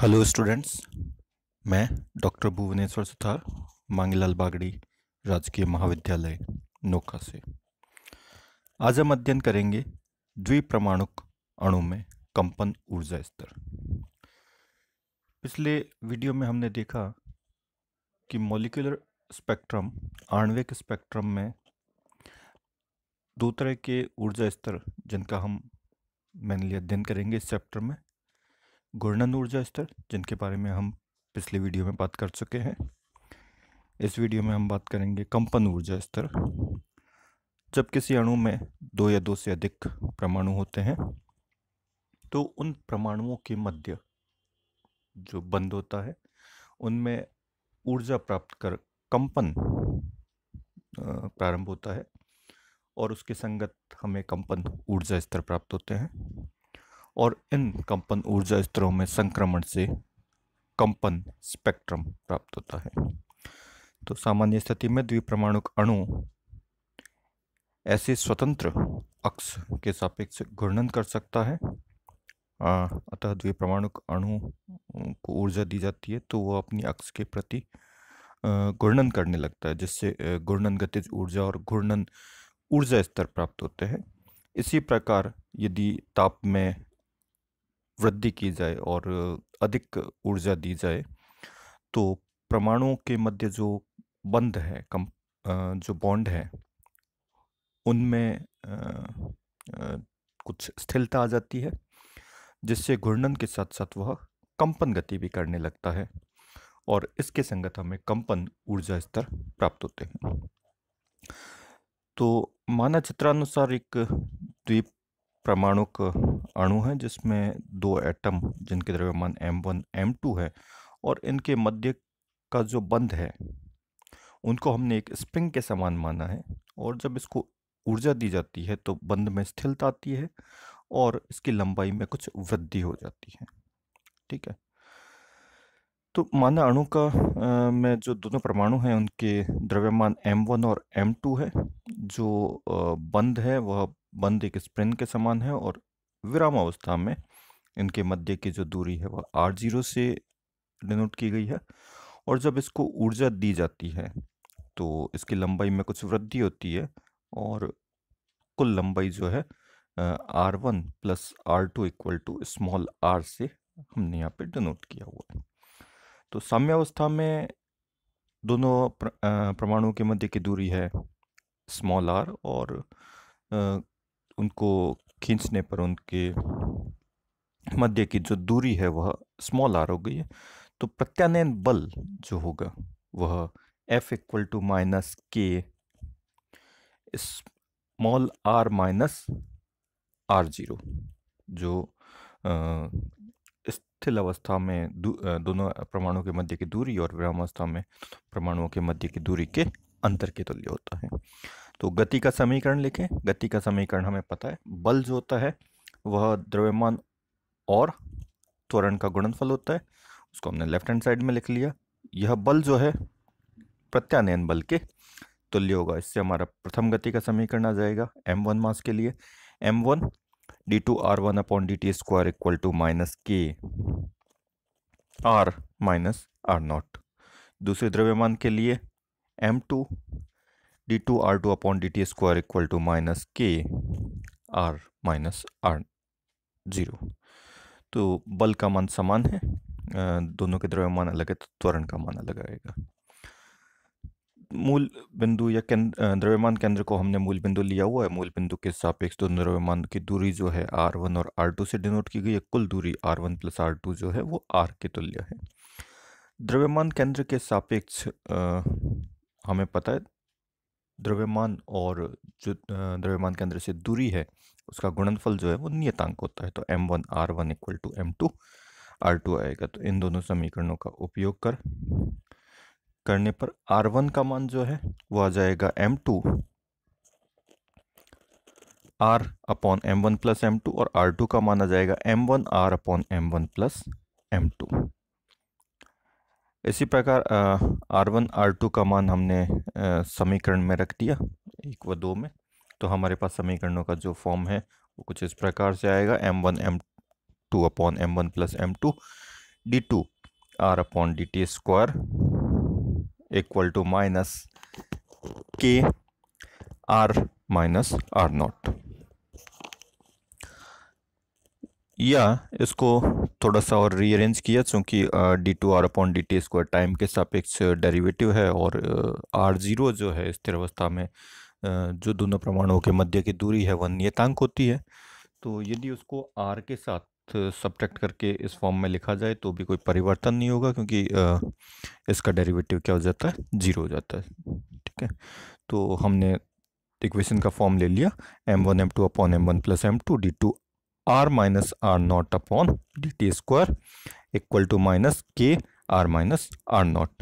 hello students मैं doctor Bhuvneshwar Suthar Mangilal Bagdi राजकीय महाविद्यालय नोखा से आज हम अध्ययन करेंगे द्विप्रमाणुक अणु में कंपन ऊर्जा स्तर पिछले वीडियो में हमने देखा कि मॉलिक्यूलर स्पेक्ट्रम आणविक स्पेक्ट्रम में दो तरह के ऊर्जा स्तर जिनका हम मेनली अध्ययन करेंगे इस चैप्टर में घूर्णन ऊर्जा स्तर जिनके बारे में हम पिछले वीडियो में बात कर चुके हैं इस वीडियो में हम बात करेंगे कंपन ऊर्जा स्तर जब किसी अणु में दो या दो से अधिक परमाणु होते हैं तो उन परमाणुओं के मध्य जो बंद होता है उनमें ऊर्जा प्राप्त कर कंपन प्रारंभ होता है और उसके संगत हमें कंपन ऊर्जा स्तर प्राप्त होते हैं और इन कंपन ऊर्जा स्तरों में संक्रमण से कंपन स्पेक्ट्रम प्राप्त होता है तो सामान्य स्थिति में द्विप्रमाणुक अणु ऐसे स्वतंत्र अक्ष के सापेक्ष घूर्णन कर सकता है अतः द्विप्रमाणुक अणु को ऊर्जा दी जाती है तो वह अपनी अक्ष के प्रति घूर्णन करने लगता है जिससे घूर्णन गतिज ऊर्जा और घूर्णन ऊर्जा स्तर प्राप्त होते हैं इसी प्रकार यदि ताप में वृद्धि की जाए और अधिक ऊर्जा दी जाए तो परमाणुओं के मध्य जो बंध है कम जो बॉन्ड है उनमें कुछ स्थिरता आ जाती है जिससे घूर्णन के साथ साथ वह कंपन गति भी करने लगता है और इसके संगत हमें कंपन ऊर्जा स्तर प्राप्त होते हैं तो माना चित्रानुसार एक द्वीप प्रमाणुक अणु हैं जिसमें दो एटम जिनके द्रव्यमान एम वन एम टू है और इनके मध्य का जो बंध है उनको हमने एक स्प्रिंग के समान माना है और जब इसको ऊर्जा दी जाती है तो बंद में स्थिरता आती है और इसकी लंबाई में कुछ वृद्धि हो जाती है ठीक है तो माना अणु का आ, में जो दोनों परमाणु हैं उनके द्रव्यमान m1 और m2 है जो बंद है वह बंद एक स्प्रिंग के समान है और विरामावस्था में इनके मध्य की जो दूरी है वह आर जीरो से डिनोट की गई है और जब इसको ऊर्जा दी जाती है तो इसकी लंबाई में कुछ वृद्धि होती है और कुल लंबाई जो है R one plus R two equal to small R से हमने यहाँ पे डिनोट किया हुआ है तो साम्यावस्था में दोनों परमाणुओं के मध्य की दूरी है स्मॉल आर और उनको खींचने पर उनके मध्य की जो दूरी है वह स्मॉल आर हो गई है तो प्रत्यानयन बल जो होगा वह F equal to minus K small R minus R zero जो स्थिर अवस्था में दोनों परमाणुओं के मध्य की दूरी और विरामावस्था में परमाणुओं के मध्य की दूरी के अंतर के तुल्य होता है तो गति का समीकरण लिखें गति का समीकरण हमें पता है बल जो होता है वह द्रव्यमान और त्वरण का गुणनफल होता है उसको हमने लेफ्ट हैंड साइड में लिख लिया यह बल जो है प्रत्यानयन बल के तुल्य होगा इससे हमारा प्रथम गति का समीकरण आ जाएगा एम वन मास के लिए M one D two R one upon D T square equal to minus K R minus R naught दूसरे द्रव्यमान के लिए M two D two R two upon D T square equal to minus K R minus R zero तो बल का मान समान है दोनों के द्रव्यमान अलग है तो त्वरण का मान अलग आएगा मूल बिंदु या केंद्र द्रव्यमान केंद्र को हमने मूल बिंदु लिया हुआ है मूल बिंदु के सापेक्ष दोनों द्रव्यमान की दूरी जो है आर वन और आर टू से डिनोट की गई है कुल दूरी R one plus R two जो है वो आर के तुल्य है द्रव्यमान केंद्र के सापेक्ष हमें पता है द्रव्यमान और जो द्रव्यमान के अंदर से दूरी है उसका गुणनफल जो है वो नियतांक होता है तो M one R one equal to M two R two आएगा तो इन दोनों समीकरणों का उपयोग कर करने पर आर वन का मान जो है वो आ जाएगा M two R upon M one plus M two और आर टू का मान आ जाएगा M one R upon M one plus M two इसी प्रकार आर वन आर टू का मान हमने समीकरण में रख दिया एक व दो में तो हमारे पास समीकरणों का जो फॉर्म है वो कुछ इस प्रकार से आएगा M one M two upon M one plus M two D two R upon D T square equal to minus K R minus R naught या इसको थोड़ा सा और रीअरेंज किया चूँकि D two R upon D T square time के सापेक्ष derivative है और आर ज़ीरो जो है स्थिर अवस्था में जो दोनों प्रमाणों के मध्य की दूरी है वह नियतांक होती है तो यदि उसको आर के साथ सब्ट्रैक्ट करके इस फॉर्म में लिखा जाए तो भी कोई परिवर्तन नहीं होगा क्योंकि इसका डेरिवेटिव क्या हो जाता है ज़ीरो हो जाता है ठीक है तो हमने इक्वेशन का फॉर्म ले लिया M one M two upon M one plus M two D two r minus r naught upon dt square equal to minus k r minus r naught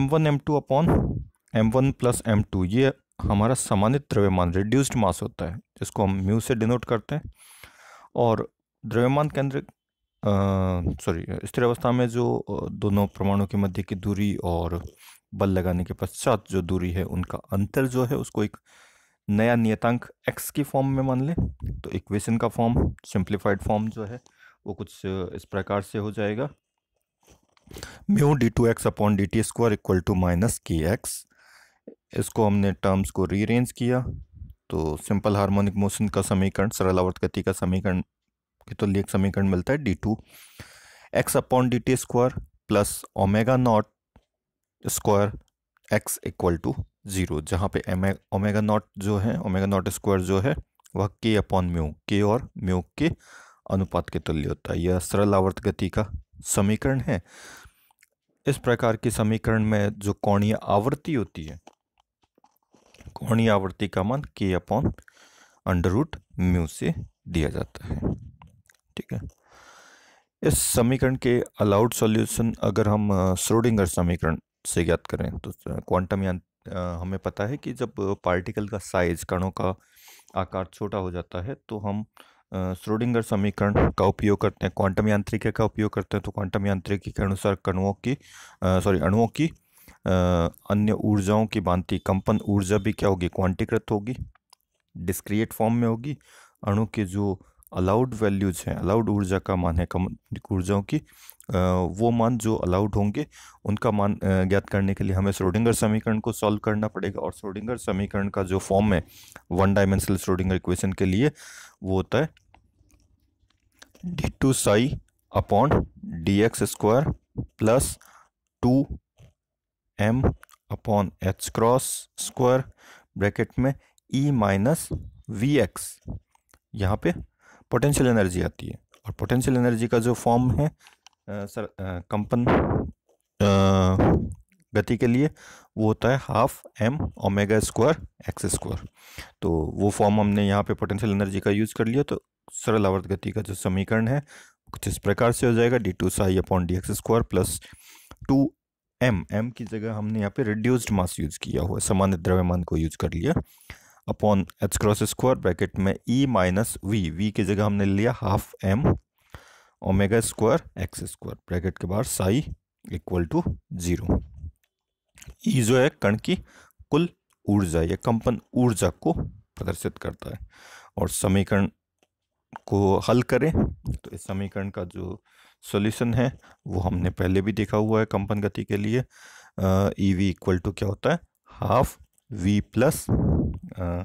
m1 m2 upon m1 plus m2 ये हमारा सामान्य द्रव्यमान reduced मास होता है जिसको हम mu से denote करते हैं और द्रव्यमान केंद्र सॉरी स्थिर अवस्था में जो दोनों परमाणु के मध्य की दूरी और बल लगाने के पश्चात जो दूरी है उनका अंतर जो है उसको एक नया नियतांक एक्स की फॉर्म में मान लें तो इक्वेशन का फॉर्म सिंप्लीफाइड फॉर्म जो है वो कुछ इस प्रकार से हो जाएगा mu D two X upon D T square equal to minus K X इसको हमने टर्म्स को रीअरेंज किया तो सिंपल हार्मोनिक मोशन का समीकरण सरल आवर्त गति का समीकरण के तो लिए समीकरण मिलता है D two X upon D T square plus omega naught square X equal to zero जहाँ पे एम ओमेगा नॉट जो है ओमेगा नॉट स्क्वायर जो है वह के अपॉन म्यू के और म्यू के अनुपात के तुल्य होता है यह सरल आवर्त गति का समीकरण है इस प्रकार के समीकरण में जो कोणीय आवृत्ति होती है कोणीय आवृत्ति का मान के अपॉन अंडर रूट म्यू से दिया जाता है ठीक है इस समीकरण के अलाउड सॉल्यूशन अगर हम श्रोडिंगर समीकरण से ज्ञात करें तो क्वांटम यांत्र हमें पता है कि जब पार्टिकल का साइज कणों का आकार छोटा हो जाता है तो हम श्रोडिंगर समीकरण का उपयोग करते हैं क्वांटम यांत्रिकी का उपयोग करते हैं तो क्वांटम यांत्रिकी के अनुसार कणुओं की सॉरी अणुओं की अन्य ऊर्जाओं की भांति कंपन ऊर्जा भी क्या होगी क्वांटीकृत होगी डिस्क्रिएट फॉर्म में होगी अणु के जो अलाउड वैल्यूज़ हैं अलाउड ऊर्जा का मान है कम ऊर्जाओं की वो मान जो अलाउड होंगे उनका मान ज्ञात करने के लिए हमें स्रोडिंगर समीकरण को सॉल्व करना पड़ेगा और स्रोडिंगर समीकरण का जो फॉर्म है वन डायमेंशनल स्रोडिंगर इक्वेशन के लिए वो होता है D two psi upon D X square plus two M upon H cross square bracket में ई माइनस वी एक्स यहाँ पे पोटेंशियल एनर्जी आती है और पोटेंशियल एनर्जी का जो फॉर्म है आ, सर कंपन गति के लिए वो होता है half M omega square X square तो वो फॉर्म हमने यहाँ पे पोटेंशियल एनर्जी का यूज़ कर लिया तो सरल आवर्त गति का जो समीकरण है कुछ इस प्रकार से हो जाएगा D two psi upon D X square plus two M M की जगह हमने यहाँ पे रिड्यूस्ड मास यूज़ किया हुआ सामान्य द्रव्यमान को यूज़ कर लिया upon H cross square bracket में ई माइनस वी वी की जगह हमने लिया half M omega square X square bracket के बाहर psi equal to zero E जो है कण की कुल ऊर्जा या कंपन ऊर्जा को प्रदर्शित करता है और समीकरण को हल करें तो इस समीकरण का जो सॉल्यूशन है वो हमने पहले भी देखा हुआ है कंपन गति के लिए ई वी इक्वल टू क्या होता है half v plus uh,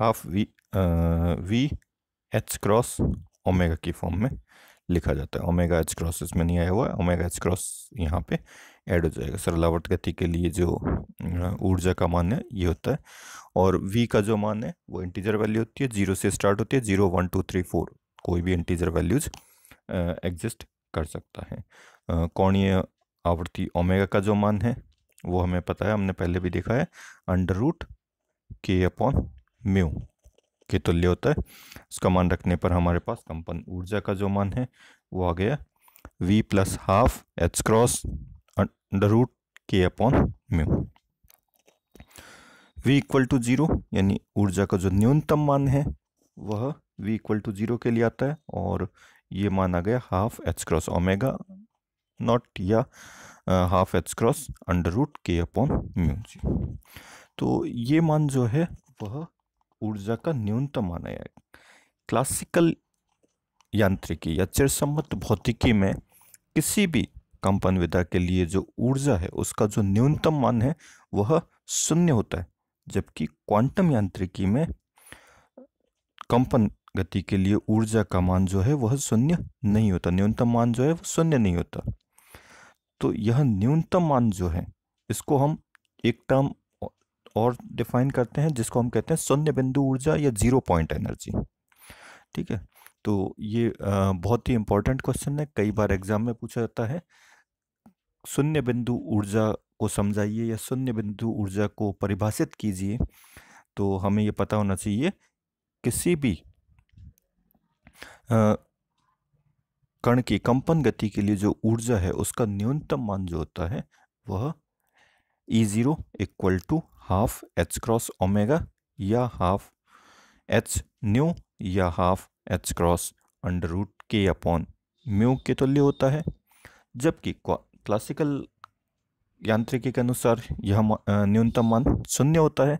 half v V H cross omega की फॉर्म में लिखा जाता है ओमेगा एच क्रॉस इसमें नहीं आया हुआ है ओमेगा एच क्रॉस यहाँ पे ऐड हो जाएगा सरलावट गति के लिए जो uh, ऊर्जा का मान है ये होता है और वी का जो मान है वो इंटीजर वैल्यू होती है जीरो से स्टार्ट होती है zero one two three four कोई भी इंटीजर वैल्यूज एग्जिस्ट कर सकता है uh, कोणीय आवृत्ति ओमेगा का जो मान है वो हमें पता है हमने पहले भी देखा है under root K upon mu के तुल्य होता है उसका मान रखने पर हमारे पास कंपन ऊर्जा का जो मान है वो आ गया v plus half H cross under root K upon mu v equal to zero यानी ऊर्जा का जो न्यूनतम मान है वह v इक्वल टू जीरो के लिए आता है और ये मान आ गया half H cross omega naught या half H cross under root K upon mu जी तो ये मान जो है वह ऊर्जा का न्यूनतम माना है क्लासिकल यांत्रिकी या चिरसम्मत भौतिकी में किसी भी कंपन विधा के लिए जो ऊर्जा है उसका जो न्यूनतम मान है वह शून्य होता है जबकि क्वांटम यांत्रिकी में कंपन गति के लिए ऊर्जा का मान जो है वह शून्य नहीं होता न्यूनतम मान जो है वह शून्य नहीं होता तो यह न्यूनतम मान जो है इसको हम एक टर्म और डिफाइन करते हैं जिसको हम कहते हैं शून्य बिंदु ऊर्जा या जीरो पॉइंट एनर्जी ठीक है तो ये बहुत ही इंपॉर्टेंट क्वेश्चन है कई बार एग्जाम में पूछा जाता है शून्य बिंदु ऊर्जा को समझाइए या शून्य बिंदु ऊर्जा को परिभाषित कीजिए तो हमें ये पता होना चाहिए किसी भी कण की कंपन गति के लिए जो ऊर्जा है उसका न्यूनतम मान जो होता है वह E zero equal to half H cross omega या हाफ एच न्यू या half H cross under root K upon mu के तुल्य होता है जबकि क्लासिकल यांत्रिकी के अनुसार यह न्यूनतम मान शून्य होता है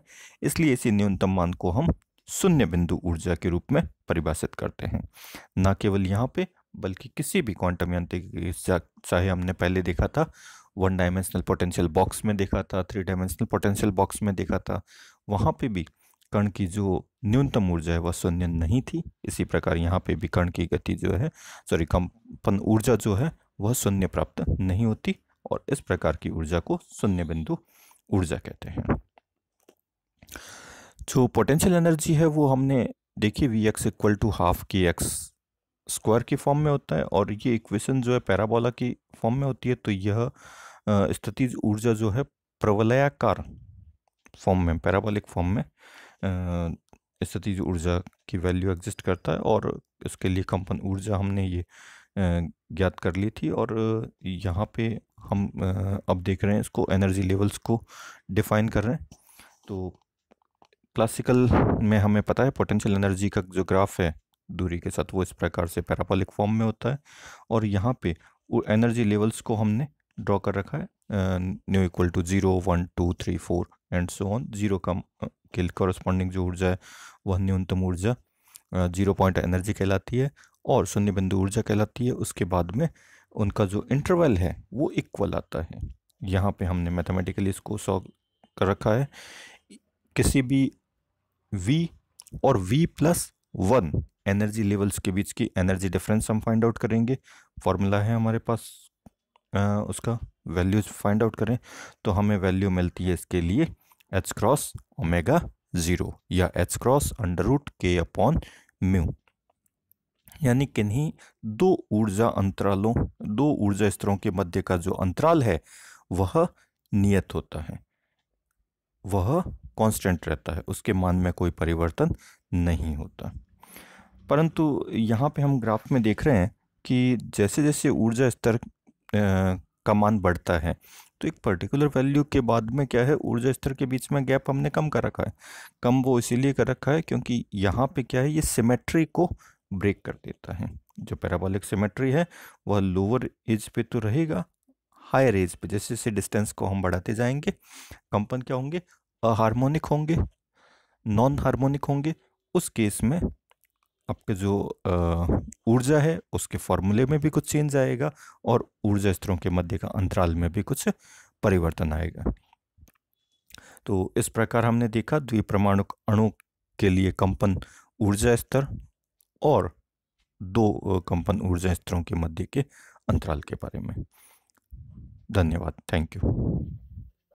इसलिए इसी न्यूनतम मान को हम शून्य बिंदु ऊर्जा के रूप में परिभाषित करते हैं न केवल यहाँ पे बल्कि किसी भी क्वांटम यांत्रिक चाहे हमने पहले देखा था वन डायमेंशनल पोटेंशियल बॉक्स में देखा था थ्री डायमेंशनल पोटेंशियल बॉक्स में देखा था वहाँ पे भी कण की जो न्यूनतम ऊर्जा है वह शून्य नहीं थी इसी प्रकार यहाँ पे भी कण की गति जो है सॉरी कंपन ऊर्जा जो है वह शून्य प्राप्त नहीं होती और इस प्रकार की ऊर्जा को शून्य बिंदु ऊर्जा कहते हैं जो पोटेंशियल एनर्जी है वो हमने देखिए V X equal to half K X square की फॉर्म में होता है और ये इक्वेशन जो है पैराबोला की फॉर्म में होती है तो यह स्थिति ऊर्जा जो है प्रवलयाकार फॉर्म में पैराबोलिक फॉर्म में स्थिति ऊर्जा की वैल्यू एग्जिस्ट करता है और इसके लिए कंपन ऊर्जा हमने ये ज्ञात कर ली थी और यहाँ पे हम अब देख रहे हैं इसको एनर्जी लेवल्स को डिफाइन कर रहे हैं तो क्लासिकल में हमें पता है पोटेंशियल एनर्जी का जो ग्राफ है दूरी के साथ वो इस प्रकार से पैरापोलिक फॉर्म में होता है और यहाँ पे एनर्जी लेवल्स को हमने ड्रॉ कर रखा है nu equal to zero one two three four and so on zero का के कॉरस्पॉन्डिंग जो ऊर्जा है वह न्यूनतम ऊर्जा जीरो पॉइंट एनर्जी कहलाती है और शून्य बिंदु ऊर्जा कहलाती है उसके बाद में उनका जो इंटरवल है वो इक्वल आता है यहाँ पे हमने मैथमेटिकली इसको सॉल्व कर रखा है किसी भी वी और V plus one energy levels के बीच की एनर्जी डिफरेंस हम फाइंड आउट करेंगे फॉर्मूला है हमारे पास आ, उसका वैल्यूज फाइंड आउट करें तो हमें वैल्यू मिलती है इसके लिए एच क्रॉस ओमेगा ज़ीरो या H cross under root K upon mu यानी किन्हीं दो ऊर्जा अंतरालों दो ऊर्जा स्तरों के मध्य का जो अंतराल है वह नियत होता है वह कांस्टेंट रहता है उसके मान में कोई परिवर्तन नहीं होता परंतु यहाँ पे हम ग्राफ में देख रहे हैं कि जैसे जैसे ऊर्जा स्तर का मान बढ़ता है तो एक पर्टिकुलर वैल्यू के बाद में क्या है ऊर्जा स्तर के बीच में गैप हमने कम कर रखा है कम वो इसीलिए कर रखा है क्योंकि यहाँ पे क्या है ये सिमेट्री को ब्रेक कर देता है जो पैराबोलिक सिमेट्री है वह लोअर एज पे तो रहेगा हायर एज पे जैसे जैसे डिस्टेंस को हम बढ़ाते जाएंगे कंपन क्या होंगे अहारमोनिक होंगे नॉन हारमोनिक होंगे उस केस में आपके जो ऊर्जा है उसके फॉर्मूले में भी कुछ चेंज आएगा और ऊर्जा स्तरों के मध्य का अंतराल में भी कुछ परिवर्तन आएगा तो इस प्रकार हमने देखा द्विप्रमाणुक अणु के लिए कंपन ऊर्जा स्तर और दो कंपन ऊर्जा स्तरों के मध्य के अंतराल के बारे में धन्यवाद थैंक यू